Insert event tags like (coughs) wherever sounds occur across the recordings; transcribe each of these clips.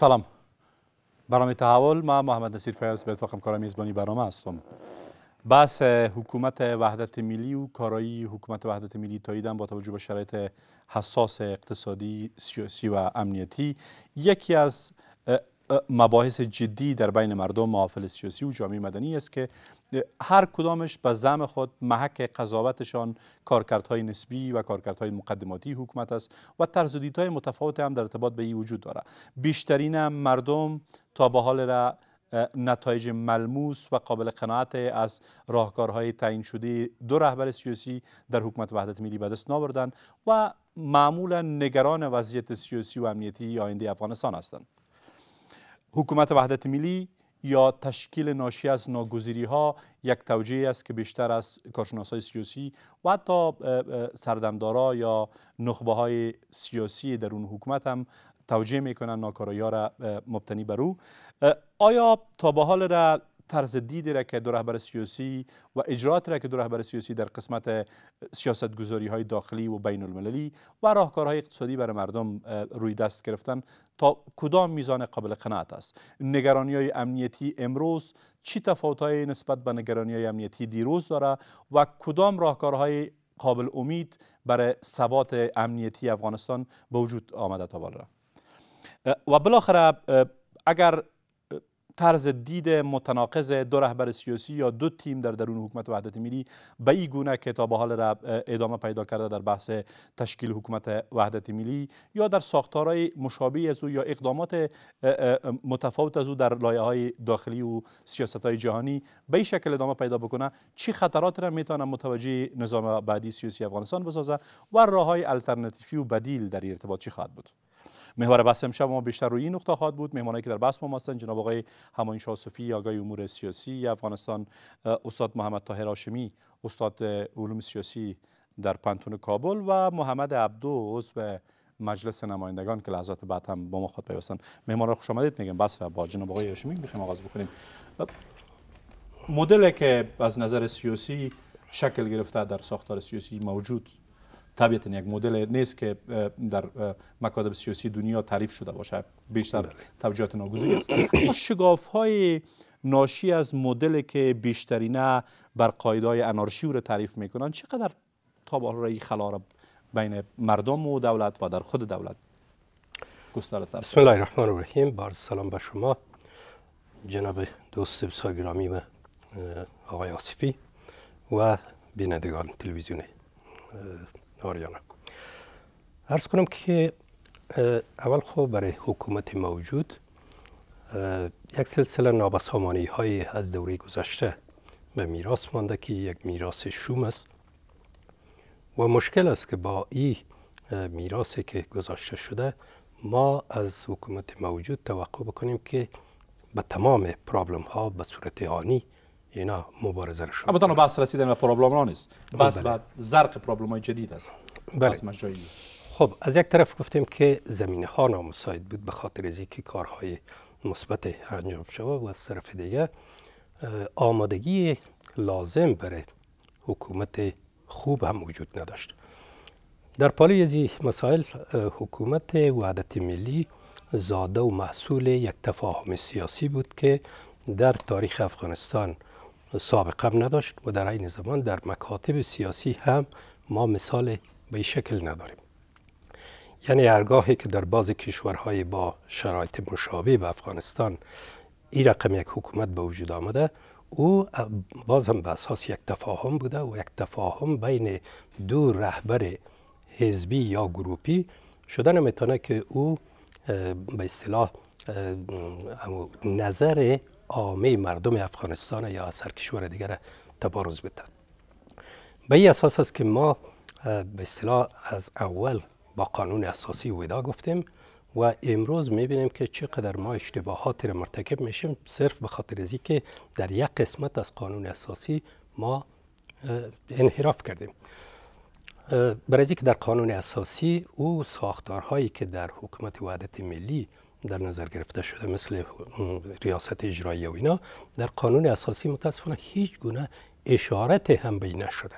سلام برنامه تحول ما محمد نصیر فیاض به اتفاق همکار میزبانی برنامه هستم بحث حکومت وحدت ملی و کارایی حکومت وحدت ملی تاییدن با توجه به شرایط حساس اقتصادی سیاسی و امنیتی یکی از مباحث جدی در بین مردم محافل سیاسی و جامعه مدنی است که هر کدامش به زم خود محک قضاوتشان کارکردهای نسبی و کارکردهای مقدماتی حکومت است و طرز های متفاوت هم در ارتباط به این وجود داره بیشترین مردم تا به حال را نتایج ملموس و قابل قناعت از راهکارهای تعیین شده دو رهبر سیاسی در حکومت وحدت ملی به دست و معمولا نگران وضعیت سیاسی و امنیتی آینده افغانستان هستند حکومت وحدت ملی یا تشکیل ناشی از ناگزیری ها یک توجیه است که بیشتر از کارشناس های سیاسی و حتی سردمدارا یا نخبه های سیاسی در اون حکومت هم توجیه میکنن ناکارایی را مبتنی بر او آیا تا به حال را طرز دیدی را که دو رهبر سیاسی و اجرات را که دو رهبر سیاسی در قسمت سیاست گذاری های داخلی و بین المللی و راهکارهای اقتصادی برای مردم روی دست گرفتن تا کدام میزان قابل قناعت است نگرانی های امنیتی امروز چی تفاوت نسبت به نگرانی های امنیتی دیروز داره و کدام راهکارهای قابل امید برای ثبات امنیتی افغانستان به وجود آمده تا بالا و بالاخره اگر طرز دید متناقض دو رهبر سیاسی یا دو تیم در درون حکومت وحدت ملی به این گونه که تا به حال ادامه پیدا کرده در بحث تشکیل حکومت وحدت ملی یا در ساختارهای مشابه از او یا اقدامات متفاوت از او در لایه های داخلی و سیاست های جهانی به این شکل ادامه پیدا بکنه چی خطرات را میتونه متوجه نظام بعدی سیاسی افغانستان بسازه و راه های و بدیل در ارتباط چی خواهد بود محور بحث امشب ما بیشتر روی این نقطه خواهد بود مهمانی که در بحث ما هستند جناب آقای همایون شاه صوفی آقای امور سیاسی افغانستان استاد محمد طاهر هاشمی استاد علوم سیاسی در پنتون کابل و محمد عبدو عضو مجلس نمایندگان که لحظات بعد هم با ما خود پیوستن مهمان را خوش آمدید میگم بس با جناب آقای هاشمی میخوایم آغاز بکنیم مدل که از نظر سیاسی شکل گرفته در ساختار سیاسی موجود طبیعتا یک مدل نیست که در مکاتب سیاسی دنیا تعریف شده باشه بیشتر بله. توجهات ناگزیر است شگاف های ناشی از مدل که بیشترینه بر های انارشی رو تعریف میکنن چقدر تا به خلا را بین مردم و دولت و در خود دولت گسترده تر بسم الله الرحمن الرحیم بار سلام به شما جناب دوست بسیار گرامی و آقای آصفی و بینندگان تلویزیونی آریانا ارز کنم که اول خوب برای حکومت موجود یک سلسله نابسامانی های از دوره گذشته به میراث مانده که یک میراث شوم است و مشکل است که با این میراثی که گذاشته شده ما از حکومت موجود توقع بکنیم که به تمام پرابلم ها به صورت آنی اینا مبارزه را شروع اما بحث رسیدن به پرابلم نیست بس بله. زرق پرابلم های جدید است بله. خب از یک طرف گفتیم که زمینه ها نامساعد بود به خاطر از اینکه کارهای مثبت انجام شود و از طرف دیگه آمادگی لازم برای حکومت خوب هم وجود نداشت در پالی از این مسائل حکومت وحدت ملی زاده و محصول یک تفاهم سیاسی بود که در تاریخ افغانستان هم نداشت و در این زمان در مکاتب سیاسی هم ما مثال به شکل نداریم یعنی ارگاهی که در بعض کشورهای با شرایط مشابه به افغانستان این رقم یک حکومت به وجود آمده او باز هم به اساس یک تفاهم بوده و یک تفاهم بین دو رهبر حزبی یا گروپی شده نمیتونه که او به اصطلاح نظر عامه مردم افغانستان یا از هر کشور دیگر تبارز بده به این اساس است که ما به اصطلاح از اول با قانون اساسی ودا گفتیم و امروز میبینیم که چقدر ما اشتباهاتی را مرتکب میشیم صرف به خاطر از که در یک قسمت از قانون اساسی ما انحراف کردیم برای که در قانون اساسی او ساختارهایی که در حکومت وحدت ملی در نظر گرفته شده مثل ریاست اجرایی و اینا در قانون اساسی متاسفانه هیچ گونه اشارت هم به نشده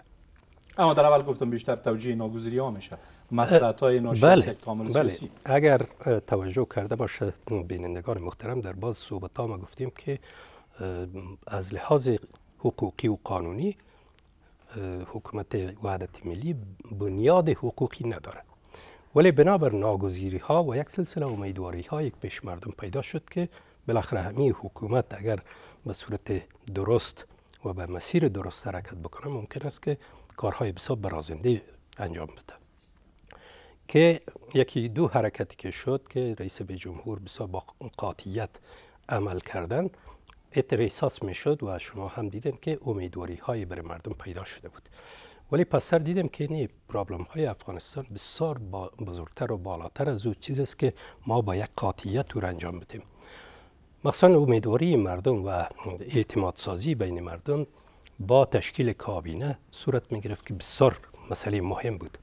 اما در اول گفتم بیشتر توجیه ناگزیری ها میشه مسئلات های بله، ناشی بله. بله. اگر توجه کرده باشه بینندگان محترم در باز صحبت ما گفتیم که از لحاظ حقوقی و قانونی حکومت وحدت ملی بنیاد حقوقی نداره ولی بنابر ناگزیری ها و یک سلسله امیدواری ها یک پیش مردم پیدا شد که بالاخره همین حکومت اگر به صورت درست و به مسیر درست حرکت بکنه ممکن است که کارهای بسیار برازنده انجام بده که یکی دو حرکتی که شد که رئیس به جمهور بسیار با قاطیت عمل کردن احساس می شد و شما هم دیدن که امیدواری های برای مردم پیدا شده بود ولی پس سر دیدم که این پرابلم های افغانستان بسیار بزرگتر و بالاتر از او چیزی است که ما با یک قاطعیت او انجام بدیم مخصوصا امیدواری مردم و اعتماد سازی بین مردم با تشکیل کابینه صورت می گرفت که بسیار مسئله مهم بود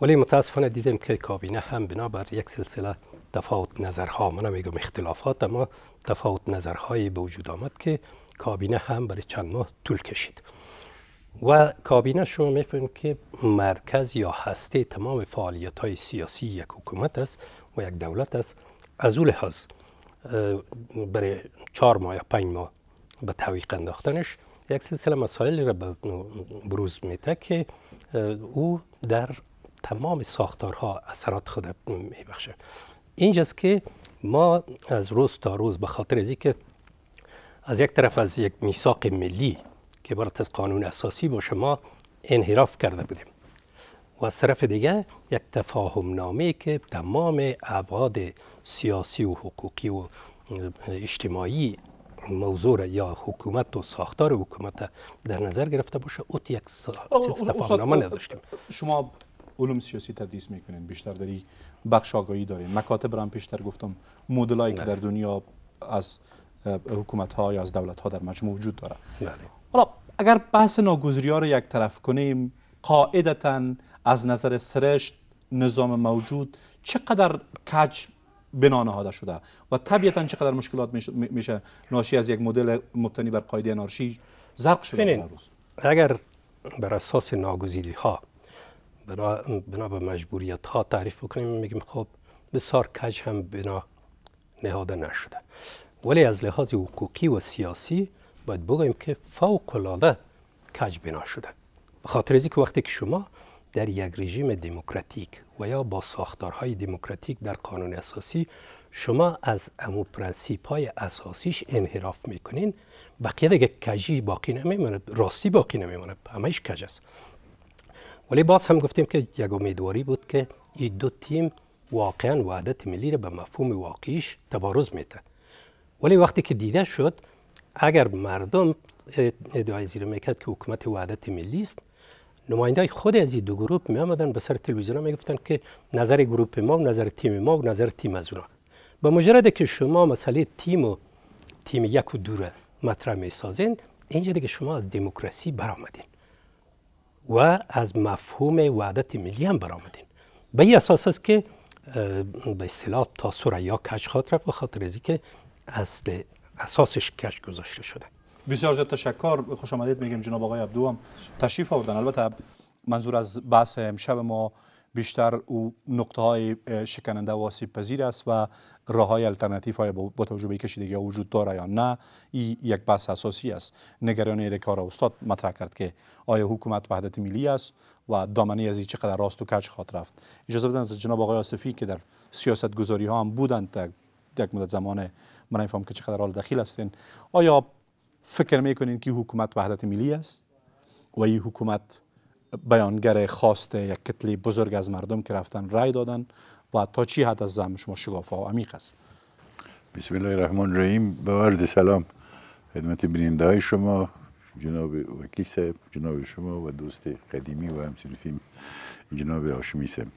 ولی متاسفانه دیدم که کابینه هم بنابر یک سلسله تفاوت نظرها من میگم اختلافات اما تفاوت نظرهایی به وجود آمد که کابینه هم برای چند ماه طول کشید و کابینه شما میفهمید که مرکز یا هسته تمام فعالیت های سیاسی یک حکومت است و یک دولت است از اول لحاظ برای چهار ماه یا پنج ماه به تعویق انداختنش یک سلسله مسائل را بروز میده که او در تمام ساختارها اثرات خود میبخشه اینجاست که ما از روز تا روز به خاطر از که از یک طرف از یک میثاق ملی که عبارت از قانون اساسی با شما انحراف کرده بودیم و از طرف دیگه یک تفاهم نامه که تمام ابعاد سیاسی و حقوقی و اجتماعی موضوع یا حکومت و ساختار حکومت در نظر گرفته باشه اوت یک نامه نداشتیم شما علوم سیاسی تدریس میکنین بیشتر داری بخش آگاهی دارین مکاتب را هم پیشتر گفتم مدلایی که بله. در دنیا از حکومت ها یا از دولت ها در مجموع وجود داره بله. حالا اگر بحث ناگذری ها رو یک طرف کنیم قاعدتا از نظر سرشت نظام موجود چقدر کج بنا نهاده شده و طبیعتا چقدر مشکلات میشه ناشی از یک مدل مبتنی بر قاعده انارشی زرق شده اگر بر اساس ناگزیری ها بنا به مجبوریت ها تعریف کنیم میگیم خب بسیار کج هم بنا نهاده نشده ولی از لحاظ حقوقی و سیاسی باید بگویم که فوق کج بنا شده به خاطر از که وقتی که شما در یک رژیم دموکراتیک و یا با ساختارهای دموکراتیک در قانون اساسی شما از امو پرنسیپ های اساسیش انحراف میکنین بقیه دیگه کجی باقی نمیمونه راستی باقی نمیمونه همهش کج است ولی باز هم گفتیم که یک امیدواری بود که این دو تیم واقعا وعدت ملی را به مفهوم واقعیش تبارز میده ولی وقتی که دیده شد اگر مردم ادعای زیر میکرد که حکومت وحدت ملی است نماینده خود از این دو گروپ می آمدن به سر تلویزیون می گفتن که نظر گروپ ما و نظر تیم ما و نظر تیم از اونا به مجرد که شما مسئله تیم و تیم یک و را مطرح می سازین اینجا دیگه شما از دموکراسی برآمدین و از مفهوم وحدت ملی هم برآمدین به این اساس است که به اصطلاح تا ثریا کش خاطر به خاطر از که اصل اساسش کش گذاشته شده بسیار زیاد تشکر خوش آمدید میگیم جناب آقای عبدو هم تشریف آوردن البته منظور از بحث امشب ما بیشتر او نقطه های شکننده و آسیب پذیر است و راه های الترنتیف های با توجه به کشیدگی ها وجود داره یا نه این یک بحث اساسی است نگرانی رکار استاد مطرح کرد که آیا حکومت وحدت ملی است و دامنه از چقدر راست و کچ خاطر رفت اجازه بدن از جناب آقای آصفی که در سیاست گذاری ها هم بودند یک مدت زمان من نمیفهم که چقدر حال دخیل هستین آیا فکر میکنین که حکومت وحدت ملی است و این حکومت بیانگر خواست یک کتلی بزرگ از مردم که رفتن رای دادن و تا چی حد از زم شما شگاف ها عمیق است بسم الله الرحمن الرحیم به عرض سلام خدمت بیننده های شما جناب وکیل صاحب جناب شما و دوست قدیمی و فیلم جناب هاشمی صاحب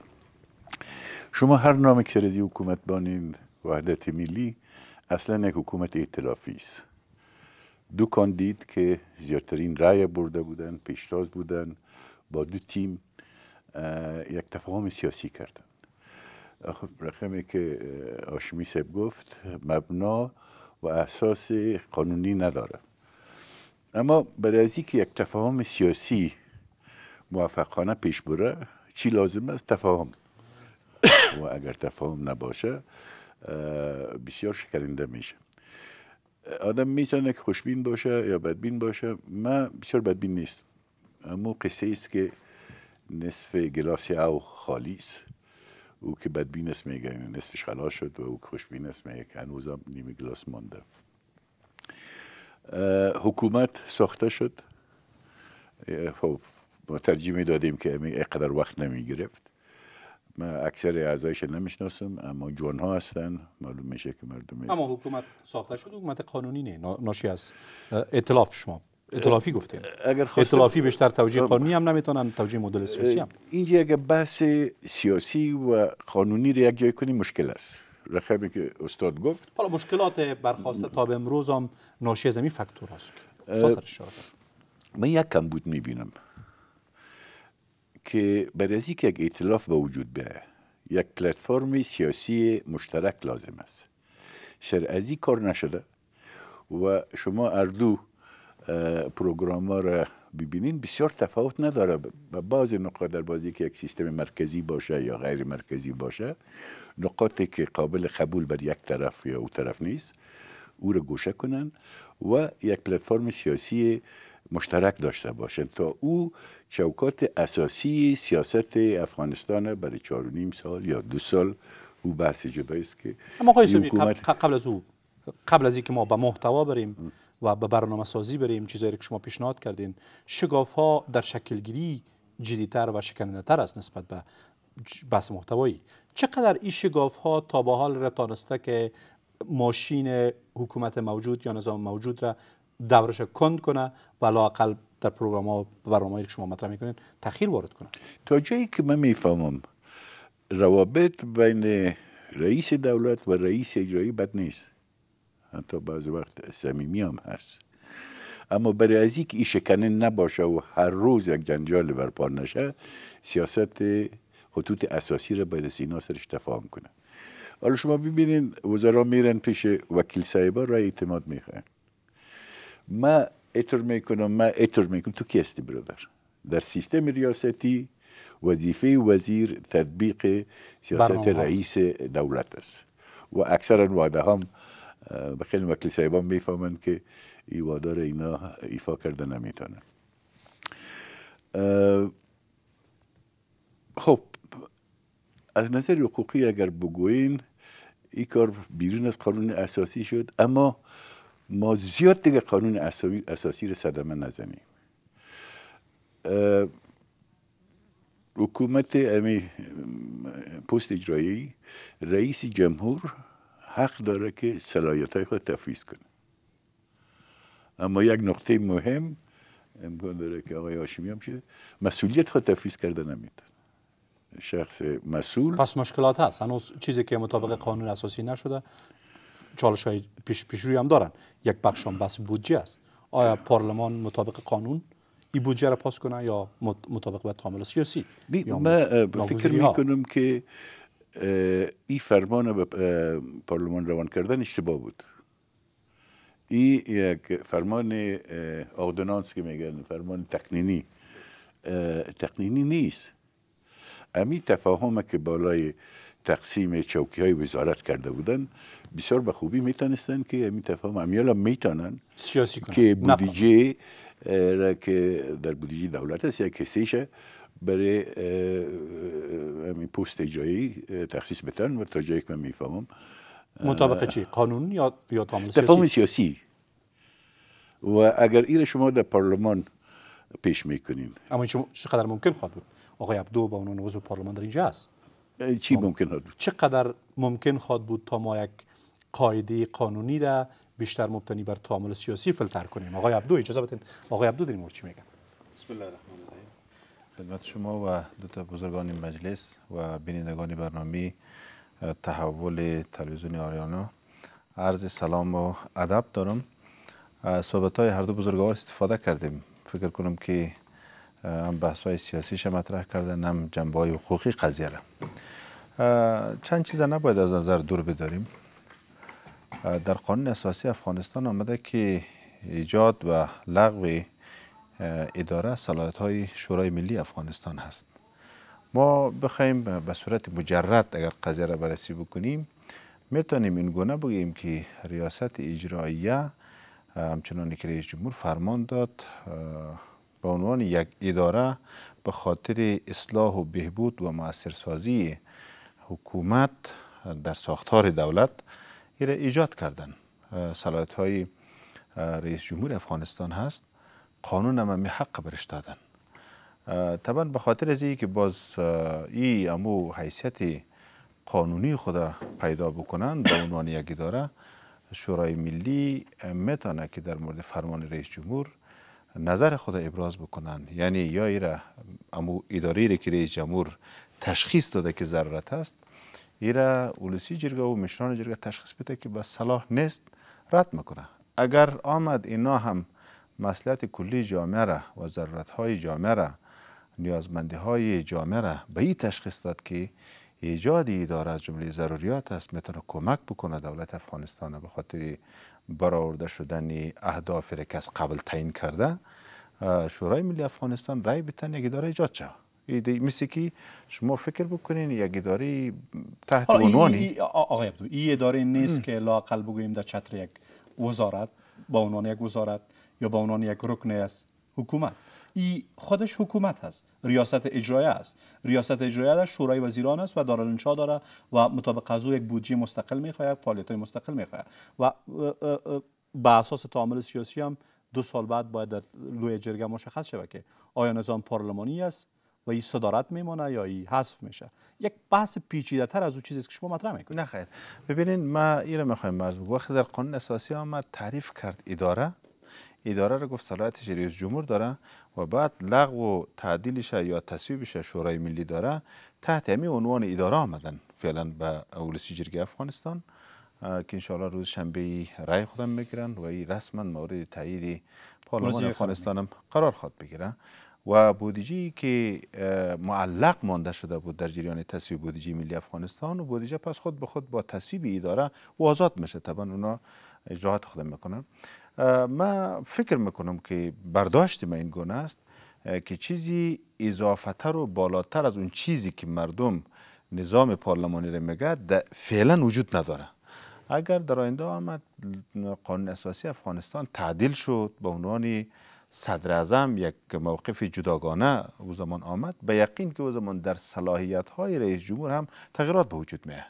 شما هر نام که از حکومت بانیم وحدت ملی اصلا یک حکومت ائتلافی است دو کاندید که زیادترین رای برده بودند پیشتاز بودند با دو تیم یک تفاهم سیاسی کردند خب رقمی که آشمی سب گفت مبنا و اساس قانونی نداره اما برای از که یک تفاهم سیاسی موفقانه پیش بره چی لازم است تفاهم و اگر تفاهم نباشه بسیار شکننده میشه آدم میتونه که خوشبین باشه یا بدبین باشه من بسیار بدبین نیست اما قصه است که نصف گلاس او خالی است او که بدبین است میگه یعنی نصفش خلا شد و او که خوشبین است میگه که هنوز هم نیمه گلاس مانده حکومت ساخته شد خب، ما ترجمه دادیم که اینقدر وقت نمی گرفت اکثر اعضایش نمیشناسم اما جون ها هستن معلوم میشه که مردم اما حکومت ساخته شد حکومت قانونی نه ناشی از اطلاف شما اطلافی گفتیم اگر اطلافی بیشتر توجیه قانونی هم نمیتونم توجیه مدل سیاسی هم اینجا اگر بحث سیاسی و قانونی رو یک جای کنی مشکل است رقمی که استاد گفت حالا مشکلات برخواسته تا به امروز هم ناشی از این فاکتور هست من یک کم می میبینم که برای از یک ائتلاف به وجود بیاید یک پلتفرم سیاسی مشترک لازم است شر از کار نشده و شما اردو پروگرام ها را ببینین بسیار تفاوت نداره و بعض نقاط در بازی که یک سیستم مرکزی باشه یا غیر مرکزی باشه نقاطی که قابل قبول بر یک طرف یا او طرف نیست او را گوشه کنن و یک پلتفرم سیاسی مشترک داشته باشند تا او چوکات اساسی سیاست افغانستان برای چهار نیم سال یا دو سال او بحث جدایی است که قبل از او قبل از اینکه ما به محتوا بریم و به برنامه سازی بریم چیزایی که شما پیشنهاد کردین شگاف ها در شکلگیری تر و شکننده تر است نسبت به بحث محتوایی چقدر این شگاف ها تا به حال را که ماشین حکومت موجود یا نظام موجود را دورش کند کنه و لاقل در پروگرام ها برنامه که شما مطرح میکنین تخیر وارد کنه تا جایی که من میفهمم روابط بین رئیس دولت و رئیس اجرایی بد نیست حتی بعض وقت سمیمی هم هست اما برای از اینکه این شکنه نباشه و هر روز یک جنجال برپا نشه سیاست خطوط اساسی را باید اینا سرش تفاهم کنه حالا شما ببینین وزرا میرن پیش وکیل سایبا رای اعتماد میخواین ما اتر میکنم ما اتر میکنم تو هستی برادر در سیستم ریاستی وظیفه وزیر تطبیق سیاست رئیس دولت است و اکثرا وعده هم به خیلی وکیل می میفهمند که ای وعده را اینا ایفا کرده نمیتونه. خب از نظر حقوقی اگر بگوین این کار بیرون از قانون اساسی شد اما ما زیاد دیگه قانون اساسی رو صدمه نزنیم حکومت امی پست اجرایی رئیس جمهور حق داره که صلاحیت های خود تفویض کنه اما یک نقطه مهم امکان داره که آقای هاشمی هم شده مسئولیت خود تفویض کرده نمیتونه شخص مسئول پس مشکلات هست هنوز چیزی که مطابق قانون اساسی نشده چالش های پیش, پیش روی هم دارن یک بخشان بس بودجه است آیا پارلمان مطابق قانون این بودجه را پاس کنه یا مطابق به تعامل سیاسی من فکر میکنم که این فرمان به پارلمان روان کردن اشتباه بود این یک فرمان اوردونانس که میگن فرمان تقنینی تقنینی نیست امی تفاهم که بالای تقسیم چوکی های وزارت کرده بودن بسیار به خوبی میتونستن که می تفاهم امیالا میتونن سیاسی کنن. که بودیجه که در بودیجه دولت است یا حسیشه برای پست اجرایی تخصیص بتن و تا جایی که من میفهمم مطابق چی قانون یا یا تفاهم سیاسی و اگر ایر شما در پارلمان پیش میکنین اما شما چقدر ممکن خواهد بود آقای عبدو با اونان عضو پارلمان در اینجا هست چی ممکن چقدر ممکن خواد بود تا ما یک قاعده قانونی را بیشتر مبتنی بر تعامل سیاسی فلتر کنیم آقای عبدو اجازه بدین آقای عبدو در چی میگن بسم الله الرحمن الرحیم خدمت شما و دو تا بزرگان مجلس و بینندگان برنامه تحول تلویزیون آریانا عرض سلام و ادب دارم صحبت های هر دو بزرگوار استفاده کردیم فکر کنم که هم بحث های سیاسیش مطرح کردن هم جنبه های حقوقی قضیه را چند چیز نباید از نظر دور بداریم در قانون اساسی افغانستان آمده که ایجاد و لغو اداره صلاحیت های شورای ملی افغانستان هست ما بخوایم به صورت مجرد اگر قضیه را بررسی بکنیم میتونیم این گونه بگیم که ریاست اجراییه همچنان که رئیس جمهور فرمان داد به عنوان یک اداره به خاطر اصلاح و بهبود و مؤثرسازی سازی حکومت در ساختار دولت ایره ایجاد کردن صلاحیت های رئیس جمهور افغانستان هست قانون هم همی حق برش دادن طبعا به خاطر از که باز ای امو حیثیت قانونی خود پیدا بکنن به عنوان یکی داره شورای ملی میتانه که در مورد فرمان رئیس جمهور نظر خود ابراز بکنن یعنی یا ایره امو اداری که رئیس جمهور تشخیص داده که ضرورت است ایره اولسی جرگه و مشران جرگه تشخیص بده که به صلاح نیست رد میکنه اگر آمد اینا هم مسئلات کلی جامعه را و ضرورت های جامعه را نیازمندی های جامعه را به این تشخیص داد که ایجاد اداره از جمله ضروریات است میتونه کمک بکنه دولت افغانستان به خاطر برآورده شدن اهداف را که از قبل تعیین کرده شورای ملی افغانستان رای بتن اداره ایجاد شود ایده مثل که شما فکر بکنین یک اداره تحت عنوانی آقای عبدو این اداره نیست که لاقل بگویم در چتر یک وزارت با عنوان یک وزارت یا با عنوان یک رکن است حکومت ای خودش حکومت هست ریاست اجرایی است ریاست اجرایی در شورای وزیران است و دارالانشا داره و مطابق از او یک بودجه مستقل میخواهد فعالیت های مستقل میخواهد و به اساس تعامل سیاسی هم دو سال بعد باید در لوی جرگه مشخص شود که آیا نظام پارلمانی است و این صدارت میمانه یا این حذف میشه یک بحث پیچیده تر از اون چیزی که شما مطرح میکنید نه خیر ببینید ما رو میخوایم مرز بگم وقتی در قانون اساسی آمد تعریف کرد اداره اداره رو گفت صلاحیت رئیس جمهور داره و بعد لغو و تعدیلش یا تصویبش شورای ملی داره تحت همین عنوان اداره آمدن فعلا به اولسی جرگه افغانستان که انشاءالله روز شنبه رای خودم میگیرن و این رسما مورد تایید پارلمان افغانستانم قرار خواد بگیره و بودیجی که معلق مانده شده بود در جریان تصویب بودیجی ملی افغانستان و بودجه پس خود به خود با تصویب اداره و آزاد میشه طبعا اونا اجراحات خود میکنن من فکر میکنم که برداشت من این گونه است که چیزی اضافه تر و بالاتر از اون چیزی که مردم نظام پارلمانی را میگه فعلا وجود نداره اگر در آینده آمد قانون اساسی افغانستان تعدیل شد به عنوان صدر یک موقف جداگانه او زمان آمد به یقین که او زمان در صلاحیت های رئیس جمهور هم تغییرات به وجود میه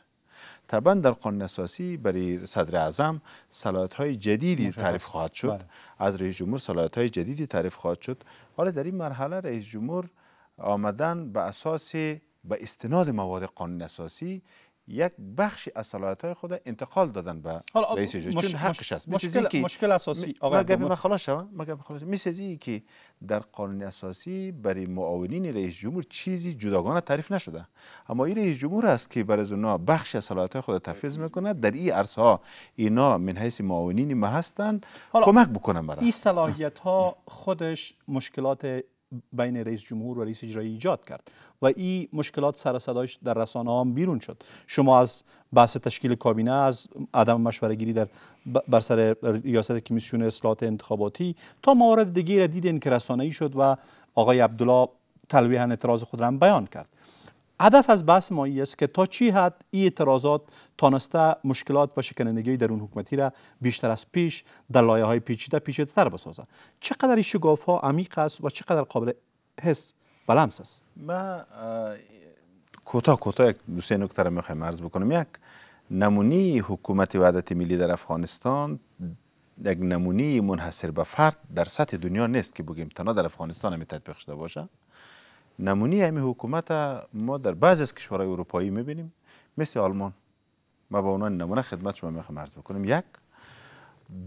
طبعا در قانون اساسی برای صدر اعظم صلاحیت های جدیدی تعریف خواهد شد بله. از رئیس جمهور صلاحیت های جدیدی تعریف خواهد شد حالا در این مرحله رئیس جمهور آمدن به اساس به استناد مواد قانون اساسی یک بخشی از های خود انتقال دادن به رئیس جمهور چون حقش است مشکل که مشکل اساسی آقا خلاص شوم خلاص میسازی که در قانون اساسی برای معاونین رئیس جمهور چیزی جداگانه تعریف نشده اما این رئیس جمهور است که برای اونها بخش از های خود تفیض میکنه در این عرصه ها اینا من حیث معاونین ما هستند کمک بکنن برای این صلاحیت ها خودش مشکلات بین رئیس جمهور و رئیس اجرایی ایجاد کرد و این مشکلات سر در رسانه هم بیرون شد شما از بحث تشکیل کابینه از عدم مشوره گیری در بر سر ریاست کمیسیون اصلاحات انتخاباتی تا موارد دیگه را دیدین که رسانه‌ای شد و آقای عبدالله تلویحا اعتراض خود را هم بیان کرد هدف از بحث ما است که تا چی حد این اعتراضات تانسته مشکلات و شکنندگی در اون حکومتی را بیشتر از پیش در لایه های پیچیده پیچیده تر بسازه چقدر این شگاف ها عمیق است و چقدر قابل حس و لمس است من کوتاه کوتاه یک دو سه نکته را میخوایم عرض بکنم یک نمونی حکومت وحدت ملی در افغانستان یک نمونی منحصر به فرد در سطح دنیا نیست که بگیم تنها در افغانستان هم تطبیق شده باشه نمونی همی حکومت ما در بعض از کشورهای اروپایی میبینیم مثل آلمان ما با عنوان نمونه خدمت شما میخوام عرض بکنم یک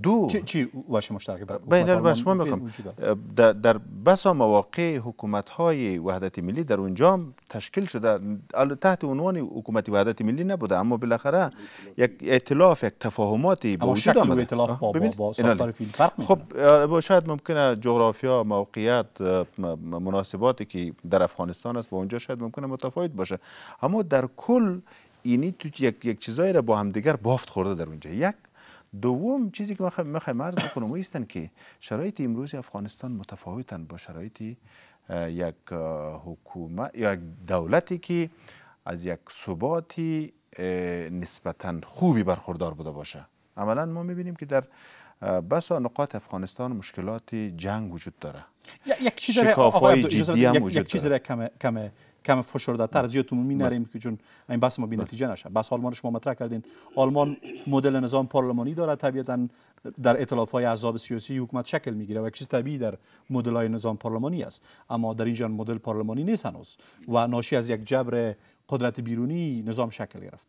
دو چی واش مشترک بین میگم در بسا مواقع حکومت های وحدت ملی در اونجا تشکیل شده تحت عنوان حکومت وحدت ملی نبوده اما بالاخره یک ائتلاف یک تفاهماتی به وجود آمده ائتلاف با, با, خب، با خب شاید ممکنه جغرافیا موقعیت مناسباتی که در افغانستان است با اونجا شاید ممکنه متفاوت باشه اما در کل اینی تو یک, یک چیزایی را با همدیگر بافت خورده در اونجا یک دوم چیزی که میخوایم مرز بکنم ایستن که شرایط امروز افغانستان متفاوتن با شرایط یک حکومت یا دولتی که از یک ثباتی نسبتا خوبی برخوردار بوده باشه عملا ما میبینیم که در بسا نقاط افغانستان مشکلات جنگ وجود داره یک جدی هم وجود یک چیز کم کم فشرده تر از یه نریم که چون این بحث ما نتیجه نشه بس آلمان شما مطرح کردین آلمان مدل نظام پارلمانی داره طبیعتا در اطلاف های عذاب سیاسی حکومت شکل میگیره و چیز طبیعی در مدل های نظام پارلمانی است اما در اینجا مدل پارلمانی نیست هنوز و ناشی از یک جبر قدرت بیرونی نظام شکل گرفت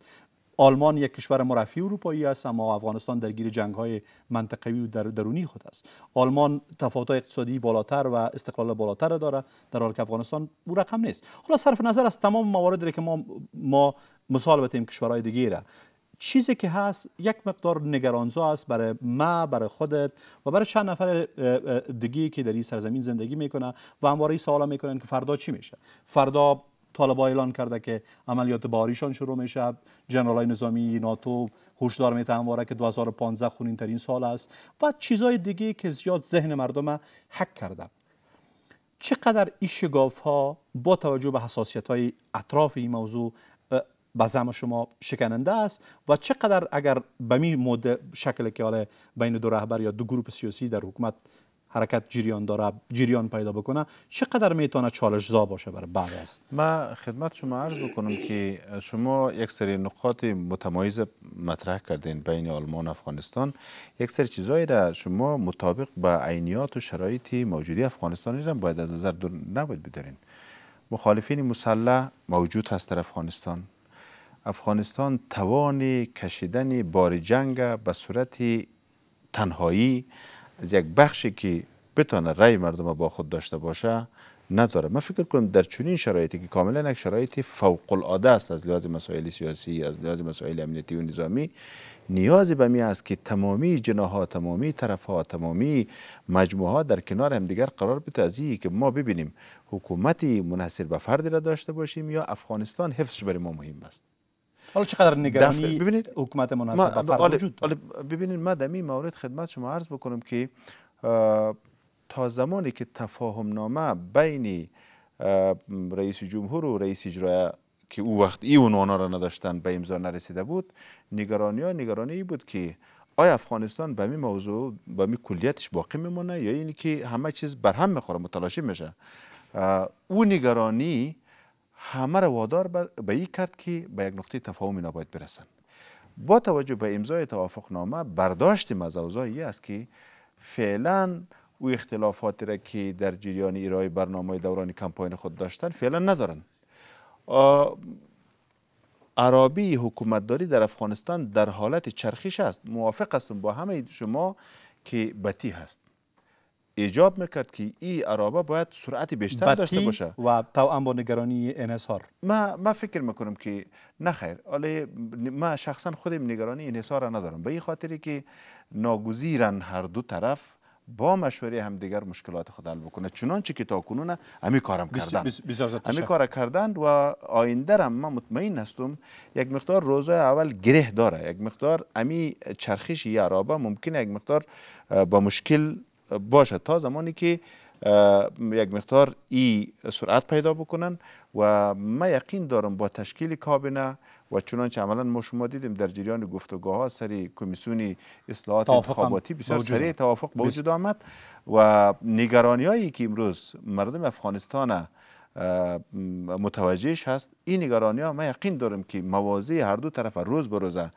آلمان یک کشور مرفی اروپایی است اما افغانستان درگیر جنگ های منطقوی و در درونی خود است آلمان تفاوت اقتصادی بالاتر و استقلال بالاتر داره در حال که افغانستان او رقم نیست حالا صرف نظر از تمام مواردی که ما ما مثال بتیم کشورهای دیگه را چیزی که هست یک مقدار نگرانزا است برای ما برای خودت و برای چند نفر دیگه که در این سرزمین زندگی میکنه و همواره سوالا میکنن که فردا چی میشه فردا طالبا اعلان کرده که عملیات باریشان شروع میشه جنرالای نظامی ناتو هشدار میتهمواره که 2015 خونین ترین سال است و چیزهای دیگه که زیاد ذهن مردم حک کرده چقدر این شگاف ها با توجه به حساسیت های اطراف این موضوع به زم شما شکننده است و چقدر اگر به می مود شکل که حالا بین دو رهبر یا دو گروه سیاسی در حکومت حرکت جریان داره جریان پیدا بکنه چقدر میتونه چالش زا باشه برای بعد از من خدمت شما عرض بکنم که شما یک سری نقاط متمایز مطرح کردین بین آلمان و افغانستان یک سری چیزایی را شما مطابق با عینیات و شرایط موجودی افغانستانی را باید از نظر دور نباید بدارین مخالفین مسلح موجود هست در افغانستان افغانستان توان کشیدن بار جنگ به صورت تنهایی از یک بخشی که بتانه رای مردم با خود داشته باشه نداره من فکر کنم در چنین شرایطی که کاملا یک شرایط فوق العاده است از لحاظ مسائل سیاسی از لحاظ مسائل امنیتی و نظامی نیازی به می است که تمامی جناها تمامی طرفها تمامی مجموعه ها در کنار همدیگر قرار بده از که ما ببینیم حکومتی منحصر به فردی را داشته باشیم یا افغانستان حفظش برای ما مهم است حالا چقدر نگرانی ببینید حکومت مناسب فرق وجود ببینید ما در این مورد خدمت شما عرض بکنم که تا زمانی که تفاهم نامه بین رئیس جمهور و رئیس اجرایه که او وقت ای اونانا را نداشتن به امضا نرسیده بود نگرانی ها نگرانی ای بود که آیا افغانستان به می موضوع به می کلیتش باقی میمانه یا اینی که همه چیز بر هم میخوره متلاشی میشه او نگرانی همه را وادار به این کرد که به یک نقطه تفاهم اینا برسند با توجه به امضای توافق نامه برداشت مزوزا است که فعلا او اختلافاتی را که در جریان ایرای برنامه دوران کمپاین خود داشتن فعلا ندارن عربی حکومتداری در افغانستان در حالت چرخش است موافق هستم با همه شما که بتی هست ایجاب میکرد که این عرابه باید سرعت بیشتر داشته باشه و توان با نگرانی انحصار ما فکر میکنم که نخیر ولی ما شخصا خودم نگرانی انحصار را ندارم به این خاطری که ناگزیرن هر دو طرف با مشوره همدیگر مشکلات خود حل بکنه چنانچه که کنون همین کارم کردن همین کار کردن و آینده را من مطمئن هستم یک مقدار روزه اول گره داره یک مقدار امی چرخش یا عرابه یک مقدار با مشکل باشه تا زمانی که یک مقدار ای سرعت پیدا بکنن و من یقین دارم با تشکیل کابینه و چنانچه عملا ما شما دیدیم در جریان گفتگاه ها سری کمیسیون اصلاحات انتخاباتی بسیار سریع توافق به وجود آمد و نگرانی هایی که امروز مردم افغانستان متوجهش هست این نگرانی ها من یقین دارم که موازی هر دو طرف روز بروزه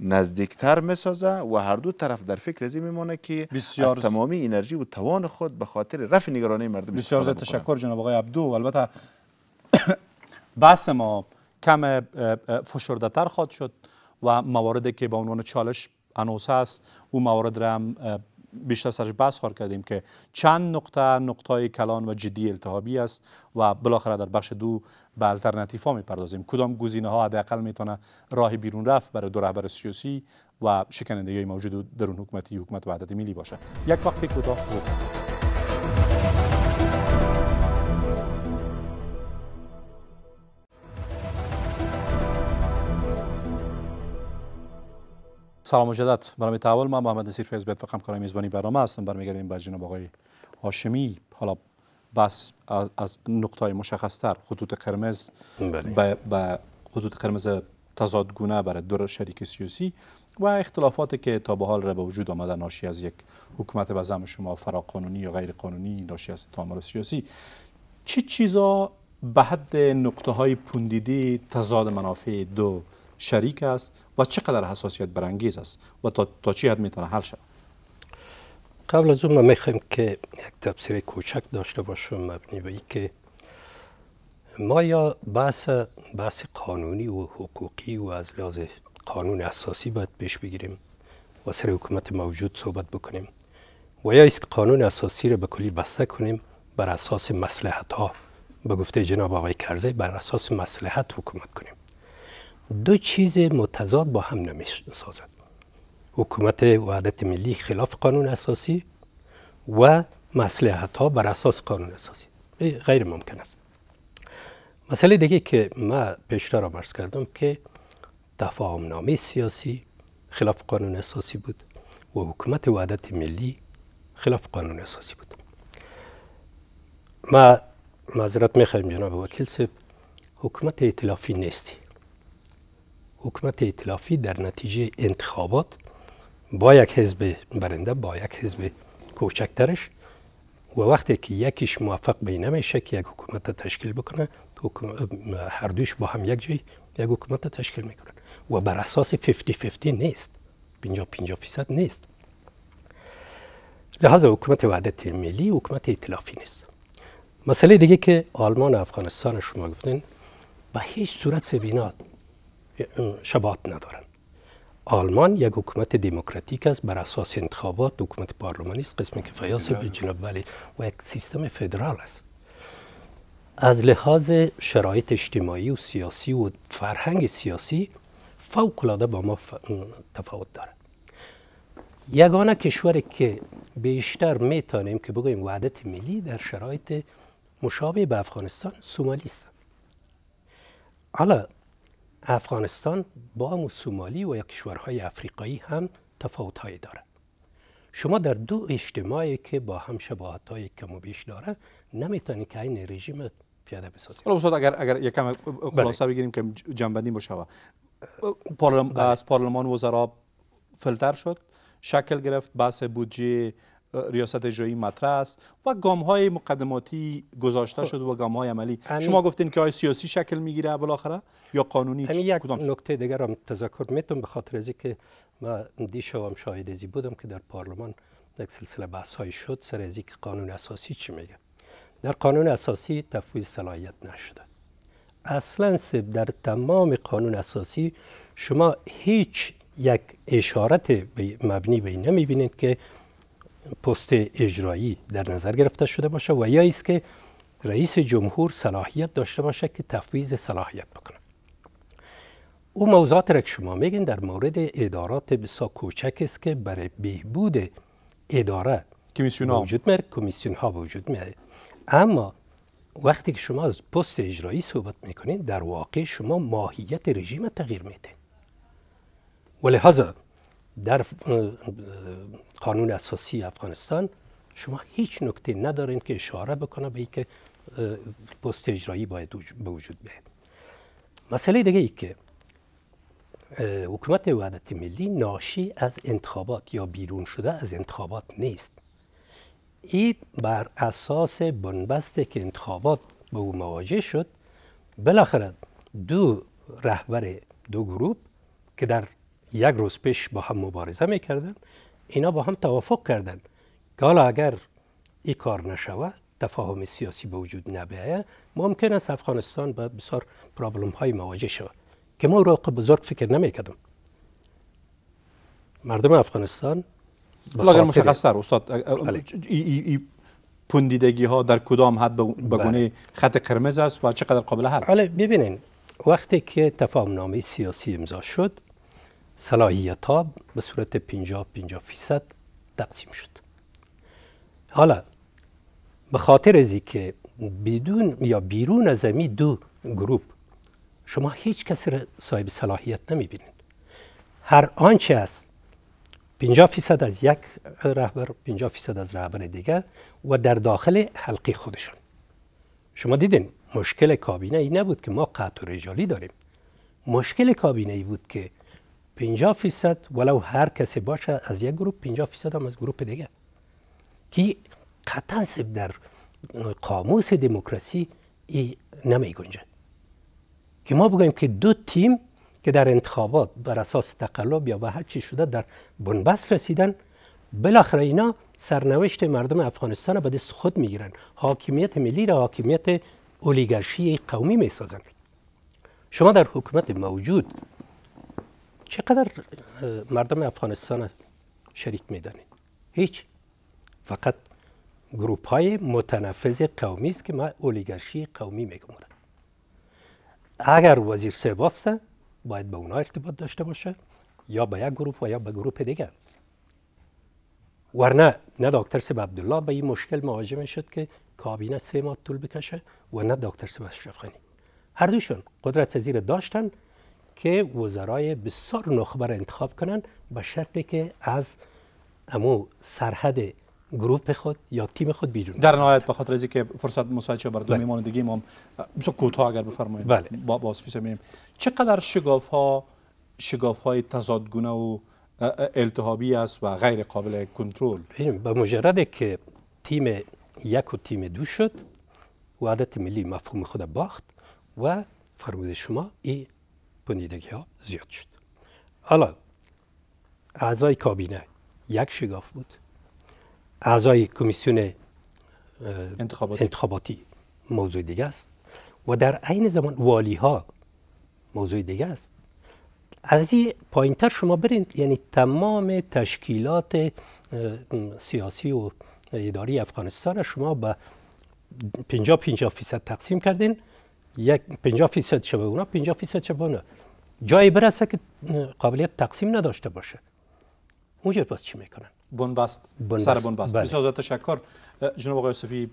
نزدیکتر میسازه و هر دو طرف در فکر ازی میمونه که بسیار از تمامی انرژی و توان خود به خاطر رفع نگرانی مردم بسیار زیاد تشکر جناب آقای عبدو البته (coughs) بحث ما کم فشرده تر خواهد شد و مواردی که به عنوان چالش انوسه است او موارد را هم بیشتر سرش بحث کردیم که چند نقطه نقطه کلان و جدی التهابی است و بالاخره در بخش دو به ها میپردازیم کدام گزینه ها حداقل میتونه راه بیرون رفت برای دو رهبر سیاسی و های موجود در اون حکومتی حکومت وحدت ملی باشه یک وقت کوتاه سلام مجدد برای تحول ما محمد نصیر فیض بیت فقم کارای میزبانی برنامه هستم برمیگردیم بر جناب آقای هاشمی حالا بس از نقطه های تر خطوط قرمز بله. به خطوط قرمز تضادگونه برای دو شریک سیاسی و اختلافاتی که تا به حال را به وجود آمده ناشی از یک حکومت به زم شما فراقانونی یا غیر قانونی ناشی از تعامل سیاسی چه چی چیزا به حد نقطه های پوندیده تضاد منافع دو شریک است و چقدر حساسیت برانگیز است و تا, تا چی حد میتونه حل شود قبل از اون ما میخوایم که یک تبصیره کوچک داشته باشم مبنی به که ما یا بحث بحث قانونی و حقوقی و از لحاظ قانون اساسی باید پیش بگیریم و سر حکومت موجود صحبت بکنیم و یا است قانون اساسی را به کلی بسته کنیم بر اساس مسلحت ها به گفته جناب آقای کرزی بر اساس مسلحت حکومت کنیم دو چیز متضاد با هم نمی سازد حکومت وحدت ملی خلاف قانون اساسی و مسلحت ها بر اساس قانون اساسی غیر ممکن است مسئله دیگه که ما پیشتر را برس کردم که تفاهم نامی سیاسی خلاف قانون اساسی بود و حکومت وحدت ملی خلاف قانون اساسی بود ما معذرت میخوایم جناب وکیل سب حکومت ائتلافی نیستی حکومت ائتلافی در نتیجه انتخابات با یک حزب برنده با یک حزب کوچکترش و وقتی که یکیش موفق به نمیشه که یک حکومت تشکیل بکنه هر دوش با هم یک جای یک حکومت تشکیل میکنن و بر اساس 50-50 نیست 50-50 فیصد نیست لحاظ حکومت وحدت ملی حکومت اطلافی نیست مسئله دیگه که آلمان و افغانستان شما گفتین به هیچ صورت سبینات شبات ندارن آلمان یک حکومت دموکراتیک است بر اساس انتخابات حکومت پارلمانی است قسم که فیاس بله. جناب ولی و یک سیستم فدرال است از لحاظ شرایط اجتماعی و سیاسی و فرهنگ سیاسی فوق با ما تفاوت دارد یگانه کشوری که بیشتر میتانیم که بگوییم وحدت ملی در شرایط مشابه به افغانستان سومالی است حالا افغانستان با سومالی و یا کشورهای افریقایی هم تفاوتهایی داره شما در دو اجتماعی که با هم شباهت های کم و بیش داره نمیتونی که این رژیم پیاده بسازید حالا استاد اگر اگر یکم بله. خلاصه بگیریم که جنبندی بشه پارلمان بله. از پارلمان وزرا فلتر شد شکل گرفت بحث بودجه ریاست اجرایی مطرح است و گام های مقدماتی گذاشته خب. شد و گام های عملی شما گفتین که آیا سیاسی شکل میگیره بالاخره یا قانونی همین یک نکته دیگر هم تذکر میتونم به خاطر از که من دیشب هم شاهد ازی بودم که در پارلمان یک سلسله بحث های شد سر از که قانون اساسی چی میگه در قانون اساسی تفویض صلاحیت نشده اصلا سب در تمام قانون اساسی شما هیچ یک اشارت مبنی به این نمیبینید که پست اجرایی در نظر گرفته شده باشه و یا است که رئیس جمهور صلاحیت داشته باشه که تفویض صلاحیت بکنه او موضوعات را که شما میگین در مورد ادارات بسا کوچک است که برای بهبود اداره کمیسیون ها وجود میاره کمیسیون ها وجود میره اما وقتی که شما از پست اجرایی صحبت میکنید در واقع شما ماهیت رژیم تغییر ولی ولهذا در قانون اساسی افغانستان شما هیچ نکته ندارین که اشاره بکنه به اینکه پست اجرایی باید به وجود بیاد مسئله دیگه ای که حکومت وحدت ملی ناشی از انتخابات یا بیرون شده از انتخابات نیست این بر اساس بنبسته که انتخابات به او مواجه شد بالاخره دو رهبر دو گروه که در یک روز پیش با هم مبارزه میکردن اینا با هم توافق کردن که حالا اگر این کار نشود تفاهم سیاسی به وجود نبیایه ممکن است افغانستان به بسیار پرابلم های مواجه شود که ما رو بزرگ فکر نمیکردم مردم افغانستان بله، مشخص تر استاد بله. ای, پندیدگی ها در کدام حد به بله. گونه خط قرمز است و چقدر قابل حل ببینین وقتی که تفاهم نامه سیاسی امضا شد صلاحیت ها به صورت 50 50 فیصد تقسیم شد حالا به خاطر از که بدون یا بیرون از امی دو گروپ شما هیچ کسی را صاحب صلاحیت نمی بینید هر آنچه است 50 فیصد از یک رهبر 50 فیصد از رهبر دیگر و در داخل حلقه خودشان شما دیدین مشکل کابینه ای نبود که ما قطع رجالی داریم مشکل کابینه ای بود که 50 فیصد ولو هر کسی باشه از یک گروه 50 فیصد هم از گروه دیگه که قطعا در قاموس دموکراسی ای نمی گنجه که ما بگویم که دو تیم که در انتخابات بر اساس تقلب یا به هر شده در بنبست رسیدن بالاخره اینا سرنوشت مردم افغانستان را به دست خود میگیرن حاکمیت ملی را حاکمیت اولیگارشی قومی میسازن شما در حکومت موجود چقدر مردم افغانستان شریک میدانید هیچ فقط گروپ های متنفذ قومی است که ما اولیگرشی قومی میگم اگر وزیر سباست باید به اونا ارتباط داشته باشه یا به یک گروپ و یا به گروپ دیگر ورنه نه دکتر سب عبدالله به این مشکل مواجه شد که کابینه سه ماه طول بکشه و نه دکتر سب اشرف هر دوشون قدرت زیر داشتن که وزرای بسیار نخبه را انتخاب کنند به شرطی که از امو سرحد گروپ خود یا تیم خود بیرون در نهایت به خاطر که فرصت مساعد شد بر دو بله. میمان دیگه ما بسیار کوتاه اگر بفرمایید بله. با میم چقدر شگاف ها شگاف های تضادگونه و التهابی است و غیر قابل کنترل به مجرد که تیم یک و تیم دو شد وعدت ملی مفهوم خود باخت و فرمود شما این بنیدگی ها زیاد شد حالا اعضای کابینه یک شگاف بود اعضای کمیسیون انتخاباتی. انتخاباتی موضوع دیگه است و در عین زمان والی ها موضوع دیگه است از این تر شما برین یعنی تمام تشکیلات سیاسی و اداری افغانستان شما به 50 50 فیصد تقسیم کردین یک پنجاه فیصد شبه اونا پنجاه فیصد شبه اونا جایی برسه که قابلیت تقسیم نداشته باشه اونجا پس چی میکنن بنبست, سر بنبست بله. بسیار تشکر جناب آقای یوسفی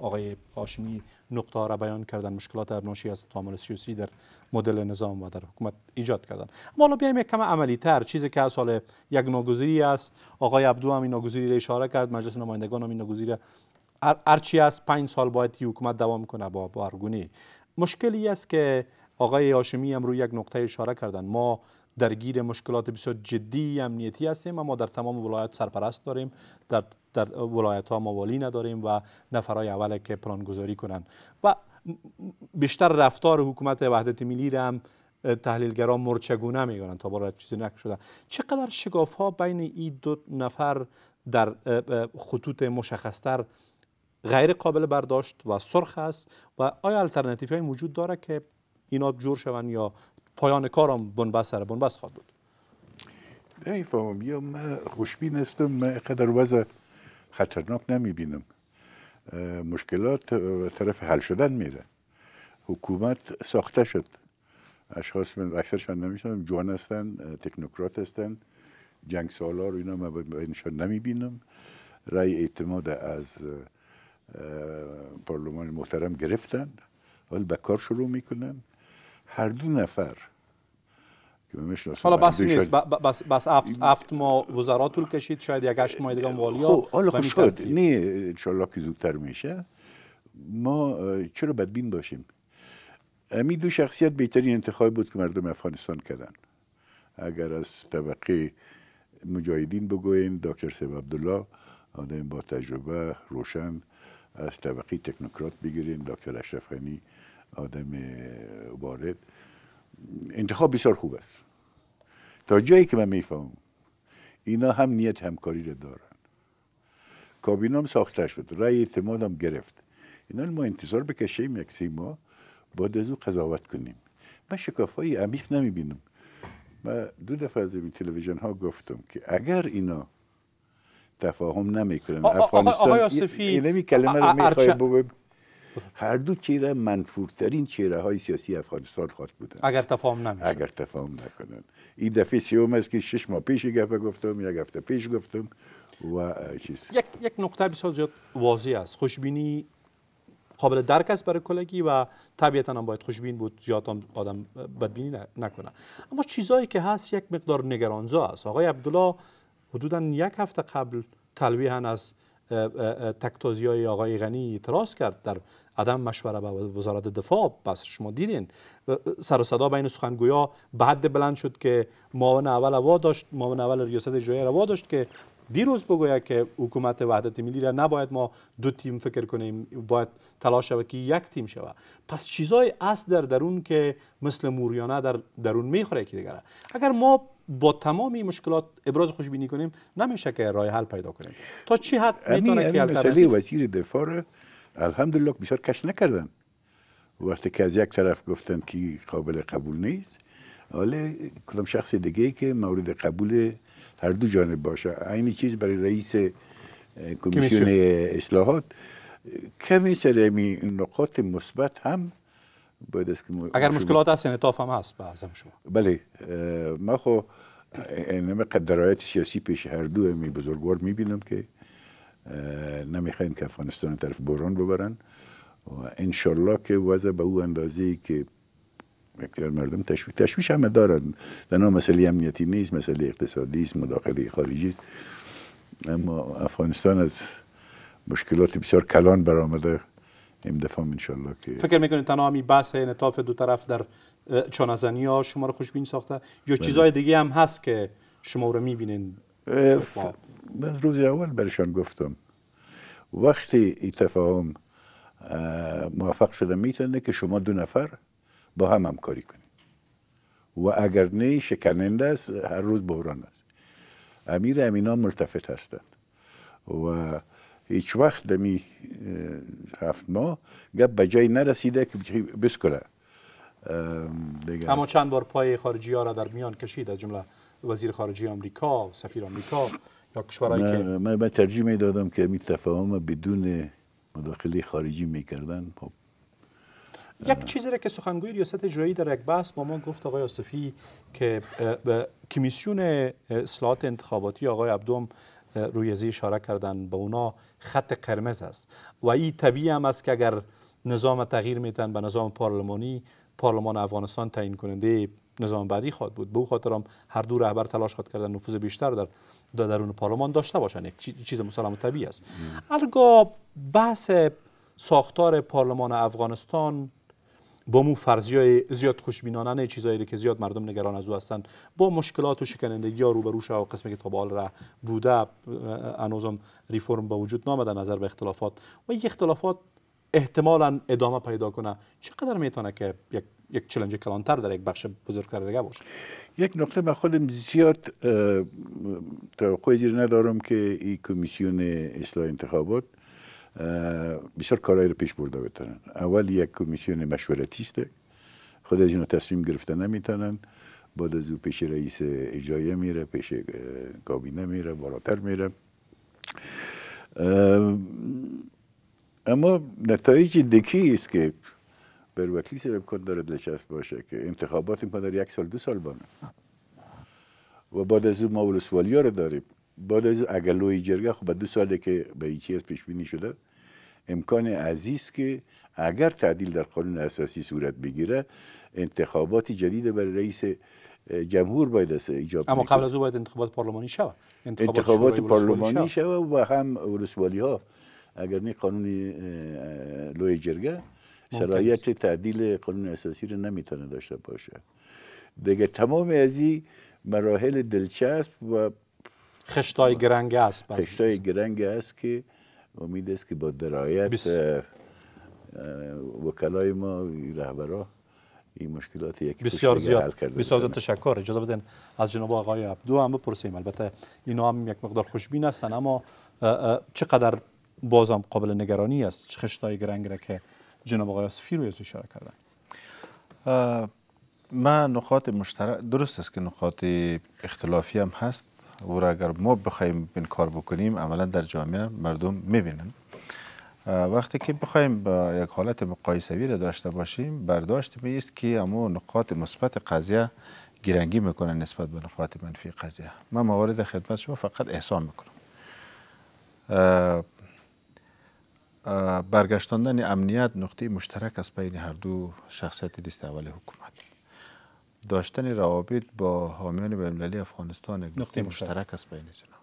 آقای هاشمی نقطه را بیان کردن مشکلات ناشی از تعامل سیاسی در مدل نظام و در حکومت ایجاد کردن ما حالا بیایم یک کم عملی تر چیزی که از سال یک ناگزیری است آقای عبدو هم این ناگزیری را اشاره کرد مجلس نمایندگان هم این ناگزیری هر چی است پنج سال باید حکومت دوام کنه با بارگونی مشکلی است که آقای هاشمی هم روی یک نقطه اشاره کردن ما درگیر مشکلات بسیار جدی امنیتی هستیم اما در تمام ولایت سرپرست داریم در, در ولایت ها موالی نداریم و نفرای اول که گذاری کنن و بیشتر رفتار حکومت وحدت ملی را هم تحلیلگران مرچگونه میگنن تا برای چیزی شده چقدر شگاف ها بین این دو نفر در خطوط مشخصتر غیر قابل برداشت و سرخ است و آیا الटरनेटیو های وجود داره که اینا جور شون یا پایان کارم بنبست سر بنبست خواهد بود نمیفهمم یا من خوشبین هستم من قدر وضع خطرناک نمیبینم مشکلات طرف حل شدن میره حکومت ساخته شد اشخاص من اکثرشان نمیشنم جوان هستن تکنوکرات هستن جنگ سالار و اینا من بینشان نمیبینم رای اعتماد از پارلمان محترم گرفتن حالا به کار شروع میکنن هر دو نفر حالا بس نیست بس, بس افت, ما وزرا طول کشید شاید یک هشت ماه دیگه والیا خب، حالا خب شد نه انشالله که زودتر میشه ما چرا بدبین باشیم امی دو شخصیت بهترین انتخاب بود که مردم افغانستان کردن اگر از طبقه مجاهدین بگوین دکتر سیب عبدالله آدم با تجربه روشن از طبقه تکنوکرات بگیریم دکتر اشرف خانی آدم وارد انتخاب بسیار خوب است تا جایی که من میفهمم اینا هم نیت همکاری رو دارن کابینه هم ساخته شد رأی اعتماد هم گرفت اینا ما انتظار بکشیم یک سی ماه بعد از او قضاوت کنیم من شکاف های عمیق نمیبینم من دو دفعه از این تلویزیون ها گفتم که اگر اینا تفاهم نمیکنن افغانستان آقای آصفی کلمه رو میخوای هر دو چهره منفورترین چهره های سیاسی افغانستان خواهد بودن اگر تفاهم نمیشه اگر تفاهم نکنن این دفعه سیوم است که شش ماه پیش گپ گفتم یک هفته پیش گفتم و چیز یک, یک نقطه بسیار زیاد واضح است خوشبینی قابل درک است برای کلگی و طبیعتا هم باید خوشبین بود زیاد آدم بدبینی نکنه اما چیزایی که هست یک مقدار نگرانزا است آقای عبدالله حدودا یک هفته قبل تلویحا از تکتازی های آقای غنی اعتراض کرد در عدم مشوره به وزارت دفاع پس شما دیدین سر و صدا بین سخنگویا به حد بلند شد که معاون اول روا داشت معاون اول ریاست جمهوری روا داشت که دیروز بگوید که حکومت وحدت ملی را نباید ما دو تیم فکر کنیم باید تلاش شود که یک تیم شود پس چیزای اصل در درون که مثل موریانه در درون میخوره که دیگره اگر ما با تمامی مشکلات ابراز خوشبینی کنیم نمیشه که راه حل پیدا کنیم تا چی حد میتونه که مسئله وزیر دفاع الحمدلله بسیار کش نکردن وقتی که از یک طرف گفتن که قابل قبول نیست ولی کدام شخص دیگه که مورد قبول هر دو جانب باشه عین چیز برای رئیس کمیسیون اصلاحات کمی سر نقاط مثبت هم باید است که اگر مشکلات هست انطاف هم هست به شما بله ما خو نمی درایت سیاسی پیش هر دو می بزرگوار میبینم که نمیخواین که افغانستان طرف برون ببرن و انشالله که وضع به او اندازه که اگر مردم تشویش تشویش همه دارن نام مسئله امنیتی نیست مسئله اقتصادی است مداخله خارجی است اما افغانستان از مشکلات بسیار کلان برآمده این دفعه انشالله که فکر میکنید تنها همین بحث انطاف دو طرف در چانزنی ها شما رو خوشبین ساخته یا بله. چیزهای دیگه هم هست که شما رو میبینین من روز اول برشان گفتم وقتی این تفاهم موفق شده میتونه که شما دو نفر با هم همکاری کنیم و اگر نه شکننده است هر روز بحران است امیر امینا ملتفت هستند و هیچ وقت دمی هفت ماه گپ به جایی نرسیده که بسکله اما چند بار پای خارجی ها را در میان کشید از جمله وزیر خارجه آمریکا سفیر آمریکا یا کشورهایی که من, ترجیح دادم که می تفاهم بدون مداخله خارجی میکردن خب، یک چیزی را که سخنگوی ریاست اجرایی در یک بحث با ما گفت آقای آصفی که کمیسیون اصلاحات انتخاباتی آقای عبدوم روی ازی اشاره کردن به اونا خط قرمز است و این طبیعی هم است که اگر نظام تغییر میتن به نظام پارلمانی پارلمان افغانستان تعیین کننده نظام بعدی خواهد بود به او خاطر هم هر دو رهبر تلاش خواهد کردن نفوذ بیشتر در درون پارلمان داشته باشند یک چیز مسلم طبیعی است بحث ساختار پارلمان افغانستان با مو های زیاد خوشبینانه نه چیزایی که زیاد مردم نگران از او هستن با مشکلات و شکنندگی ها روبرو شد و قسمی که تا را بوده انوزم ریفرم به وجود نامده نظر به اختلافات و یک اختلافات احتمالا ادامه پیدا کنه چقدر میتونه که یک یک چلنج کلانتر در یک بخش بزرگتر دیگه باشه یک نقطه به خودم زیاد توقع زیر ندارم که این کمیسیون اصلاح انتخابات بسیار کارهایی رو پیش برده بتونن اول یک کمیسیون مشورتی است خود از اینا تصمیم گرفته نمیتونن بعد از او پیش رئیس اجرایه میره پیش کابینه میره بالاتر میره اما نتایج دکی است که بر وکلی سر امکان دارد لچست باشه که انتخابات ما در یک سال دو سال بانه و بعد از او ما ولسوالی رو داریم بعد از لوی جرگه خب دو ساله که به این از پیش بینی شده امکان عزیز که اگر تعدیل در قانون اساسی صورت بگیره انتخابات جدید برای رئیس جمهور باید است ایجاب اما قبل از او باید انتخابات پارلمانی شود انتخابات, پارلمانی شود و هم ورسوالی ها اگر نه قانون لوی جرگه صلاحیت تعدیل قانون اساسی رو نمیتونه داشته باشه دیگه تمام از این مراحل دلچسب و خشتای گرنگ است خشتای گرنگ است که امید است که با درایت بس... وکلای ما رهبرا این مشکلات یکی بسیار زیاد حل کرده بسیار زیاد تشکر اجازه بدین از جناب آقای عبدو هم بپرسیم البته اینا هم یک مقدار خوشبین هستن اما چقدر بازم قابل نگرانی است چه خشتای گرنگ را که جناب آقای اسفی رو اشاره کردن ما نقاط مشترک درست است که نقاط اختلافی هم هست او را اگر ما بخوایم این کار بکنیم عملا در جامعه مردم میبینن وقتی که بخوایم با یک حالت مقایسوی را داشته باشیم برداشت می که اما نقاط مثبت قضیه گیرنگی میکنن نسبت به نقاط منفی قضیه من موارد خدمت شما فقط احسان میکنم برگشتاندن امنیت نقطه مشترک است بین هر دو شخصیت دست اول حکومت داشتن روابط با حامیان بین‌المللی افغانستان نقطه, مشترک است بین اینا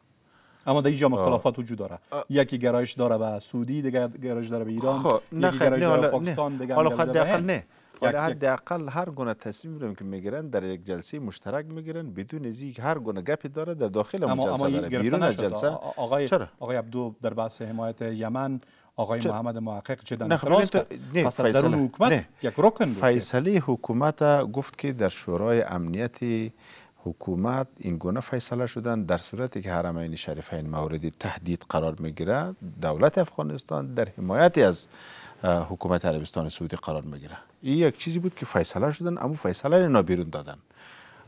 اما در اینجا مختلفات وجود داره یکی گرایش داره به سعودی دیگه گرایش داره به ایران خب، نه یکی خب، گرایش داره پاکستان دیگه حالا نه برای حداقل هر گونه تصمیم رو که میگیرن در یک جلسه مشترک میگیرن بدون از هر گونه گپی داره در داخل اما اون جلسه داره بیرون از جلسه آقای آقای عبدو در بحث حمایت یمن آقای محمد محقق جدا اعتراض کرد حکومت یک رکن فیصله حکومت گفت که در شورای امنیتی حکومت این گونه فیصله شدن در صورتی که حرمین شریفین مورد تهدید قرار میگیره دولت افغانستان در حمایت از حکومت عربستان سعودی قرار میگیره این یک چیزی بود که فیصله شدن اما فیصله اینا بیرون دادن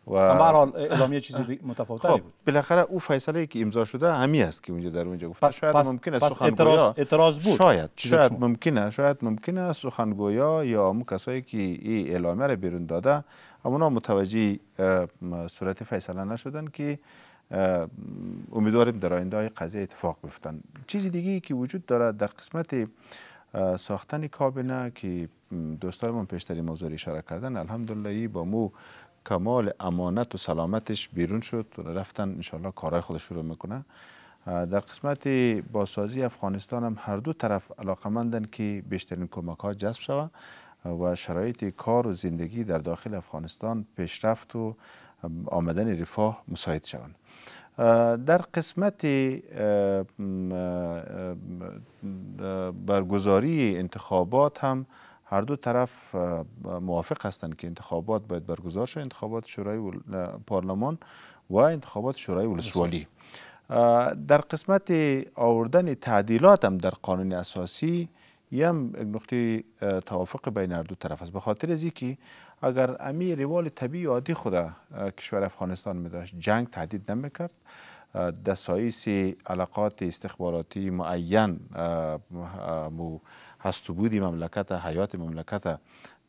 و برحال اعلامیه چیزی بود خب بود بالاخره او فیصله که امضا شده همی است که اونجا در اونجا گفته شاید ممکن است اعتراض, اعتراض بود شاید شاید ممکنه شاید است سخنگویا یا اون کسایی که این اعلامیه را بیرون داده اونا متوجه صورت فیصله نشدن که امیدواریم در آینده های قضیه اتفاق بیفتن چیز ای که وجود دارد در قسمت ساختن کابینه که من پیشتری موضوع اشاره کردن الحمدلله با مو کمال امانت و سلامتش بیرون شد و رفتن انشالله کارهای خودش شروع میکنه در قسمت بازسازی افغانستان هم هر دو طرف علاقمندن که بیشترین کمک ها جذب شود و شرایط کار و زندگی در داخل افغانستان پیشرفت و آمدن رفاه مساعد شوند در قسمت برگزاری انتخابات هم هر دو طرف موافق هستند که انتخابات باید برگزار شود انتخابات شورای پارلمان و انتخابات شورای ولسوالی در قسمت آوردن تعدیلات هم در قانون اساسی هم نقطه توافق بین هر دو طرف است به خاطر از که اگر امی روال طبیعی عادی خود کشور افغانستان می داشت جنگ تهدید نمیکرد دسایس علاقات استخباراتی معین مو و بودی مملکت حیات مملکت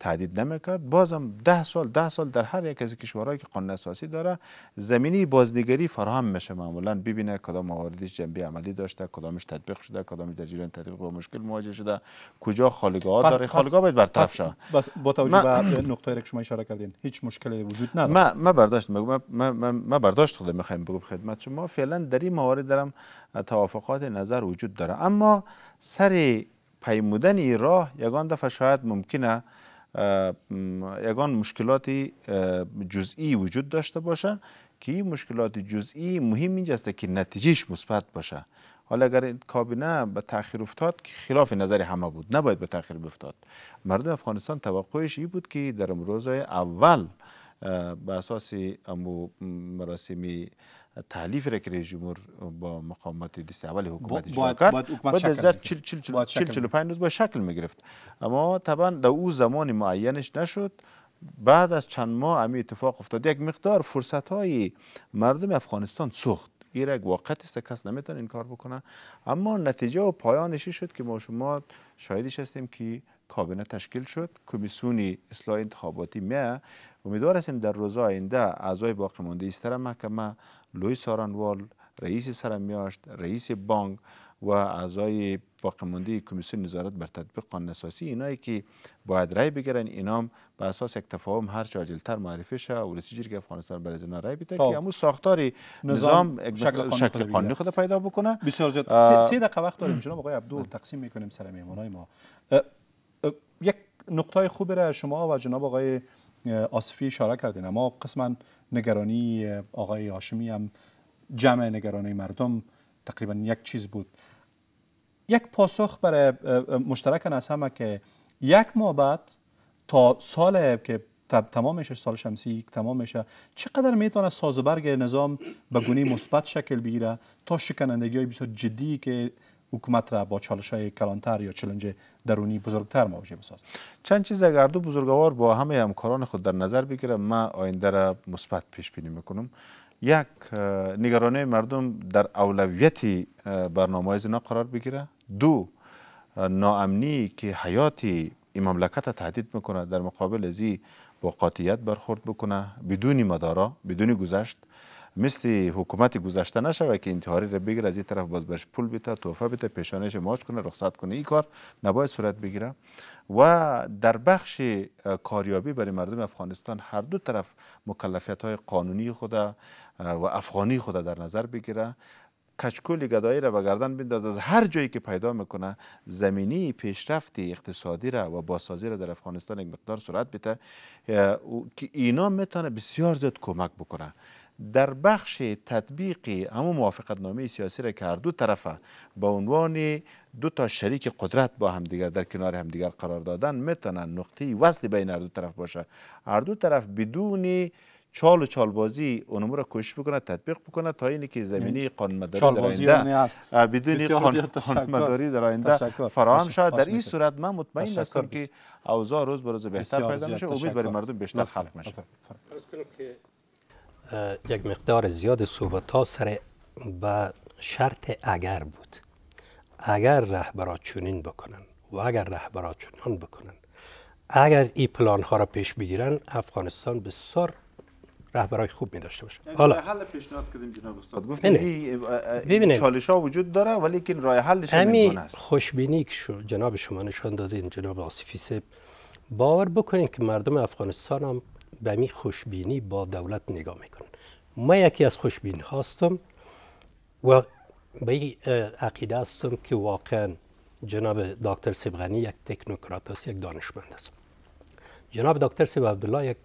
تعدید نمیکرد بازم ده سال ده سال در هر یک از کشورهایی که قانون اساسی داره زمینی بازنگری فراهم میشه معمولا ببینه کدام مواردش جنبی عملی داشته کدامش تطبیق شده کدامش در جریان تطبیق با مشکل مواجه شده کجا خالیگاه؟ ها داره خالگاه باید برطرف شه بس با توجه به ای که شما اشاره کردین هیچ مشکلی وجود نداره ما برداشت من ما برداشت خودم میخوایم بگم خدمت شما فعلا در این موارد دارم توافقات نظر وجود داره اما سر پیمودن این راه یگان دفعه شاید ممکنه یگان مشکلات جزئی وجود داشته باشه که این مشکلات جزئی مهم اینجا است که نتیجهش مثبت باشه حالا اگر کابینه به تاخیر افتاد که خلاف نظر همه بود نباید به تاخیر بفتاد مردم افغانستان توقعش ای بود که در روزهای اول به اساس امو مراسمی تحلیف را که جمهور با مقامات دست اول حکومت اجرا کرد بعد از 40 40 پنج روز با شکل می گرفت اما طبعا در او زمان معینش نشد بعد از چند ماه امی اتفاق افتاد یک مقدار فرصت های مردم افغانستان سوخت این یک واقعیت است کس نمیتونه این کار بکنه اما نتیجه و پایانشی شد که ما شما شاهدش هستیم که کابینه تشکیل شد کمیسیون اصلاح انتخاباتی می امیدوار هستیم در روزهای آینده اعضای باقی مانده ایستر محکمه لوی سارانوال رئیس سرمیاشت رئیس بانک و اعضای باقیمانده کمیسیون نظارت بر تطبیق قانون اساسی اینایی که باید رای بگیرن اینام به اساس یک تفاهم هر چه عاجلتر معرفی شه و رسیدگی جرگ افغانستان برای زنا رای بده خب. که امو ساختار نظام, شکل قانونی خود پیدا بکنه بسیار زیاد سه دقیقه وقت داریم جناب آقای تقسیم میکنیم سر میهمانای ما یک نقطه خوب را شما و جناب آقای آصفی اشاره کردین اما قسمن نگرانی آقای هاشمی هم جمع نگرانی مردم تقریبا یک چیز بود یک پاسخ برای مشترک از همه که یک ماه بعد تا سال که تمام میشه سال شمسی تمام میشه چقدر میتونه سازوبرگ نظام به گونه مثبت شکل بگیره تا شکنندگی های بسیار جدی که حکومت را با چالش های کلانتر یا چلنج درونی بزرگتر مواجه بسازد چند چیز اگر دو بزرگوار با همه همکاران خود در نظر بگیرم ما آینده را مثبت پیش بینی میکنم یک نگرانی مردم در اولویت برنامه زنا قرار بگیره دو ناامنی که حیات این مملکت تهدید میکنه در مقابل ازی با قاطیت برخورد بکنه بدون مدارا بدون گذشت مثل حکومت گذشته نشوه که انتحاری را بگیره از این طرف باز برش پول بده توفه بده پیشانش ماش کنه رخصت کنه این کار نباید صورت بگیره و در بخش کاریابی برای مردم افغانستان هر دو طرف مکلفیت های قانونی خود و افغانی خود در نظر بگیره کچکول گدایی را به گردن بنداز از هر جایی که پیدا میکنه زمینی پیشرفت اقتصادی را و بازسازی را در افغانستان یک مقدار سرعت بده که اینا میتونه بسیار زیاد کمک بکنه در بخش تطبیق همو موافقت نامه سیاسی را که هر دو طرفه به عنوان دو تا شریک قدرت با همدیگر در کنار همدیگر قرار دادن میتونن نقطه وصل بین هر دو طرف باشه هر دو طرف بدون چال و چالبازی اون را کوشش بکنه تطبیق بکنه تا اینی که زمینی یعنی قانونمداری در آینده بدون در آینده فراهم شود در این صورت من مطمئن هستم که اوضاع روز به روز بهتر پیدا میشه امید برای مردم بیشتر خلق میشه یک مقدار زیاد صحبت ها سر به شرط اگر بود اگر رهبرات چنین بکنن و اگر رهبرات چنان بکنن اگر این پلان ها را پیش بگیرن افغانستان بسیار رهبرای خوب می داشته باشه حالا حل پیشنهاد کردیم جناب استاد خب، گفتیم چالش ها وجود داره ولی که راه حلش نمیدونه است خوشبینی که جناب شما نشان دادین جناب آصفی سب باور بکنین که مردم افغانستان هم به می خوشبینی با دولت نگاه میکنن ما یکی از خوشبین هستم و به این عقیده هستم که واقعا جناب دکتر سبغنی یک تکنوکرات است یک دانشمند است جناب دکتر سیب عبدالله یک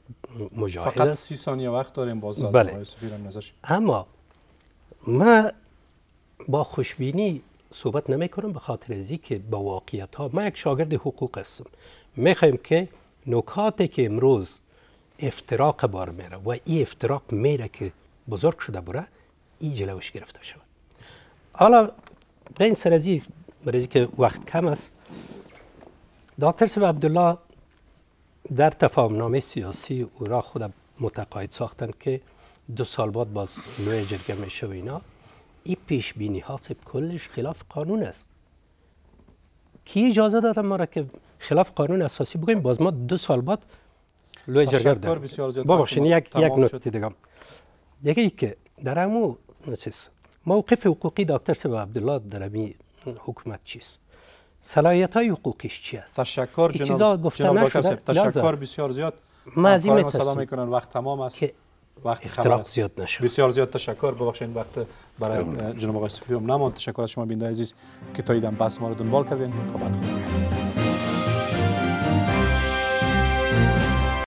مجاهد فقط سی ثانیه وقت داریم باز بله. نظرش اما ما با خوشبینی صحبت نمی کنم به خاطر ازی که با واقعیت ها من یک شاگرد حقوق هستم میخوایم که نکاتی که امروز افتراق بار میره و این افتراق میره که بزرگ شده بره این جلوش گرفته شود حالا به این سر از برای که وقت کم است دکتر سب عبدالله در تفاهم نامه سیاسی او را خود متقاعد ساختند که دو سال بعد باز نوع جرگه میشه و اینا این پیش بینی ها کلش خلاف قانون است کی اجازه داده ما را که خلاف قانون اساسی بگویم باز ما دو سال بعد لوی جرگر دارم ببخشین یک, یک نوت دیگه دیگه ای که در امو چیز موقف حقوقی دکتر سبا عبدالله در امی حکومت چیست صلاحیت های حقوقیش چی است تشکر جناب جناب تشکر بسیار زیاد من از این میکنن وقت تمام است که وقت اختلاق زیاد نشه بسیار زیاد تشکر ببخشید وقت برای جناب آقای صفی هم تشکر از شما بینده عزیز که تا ایدم بس ما رو دنبال کردین تا بعد خدا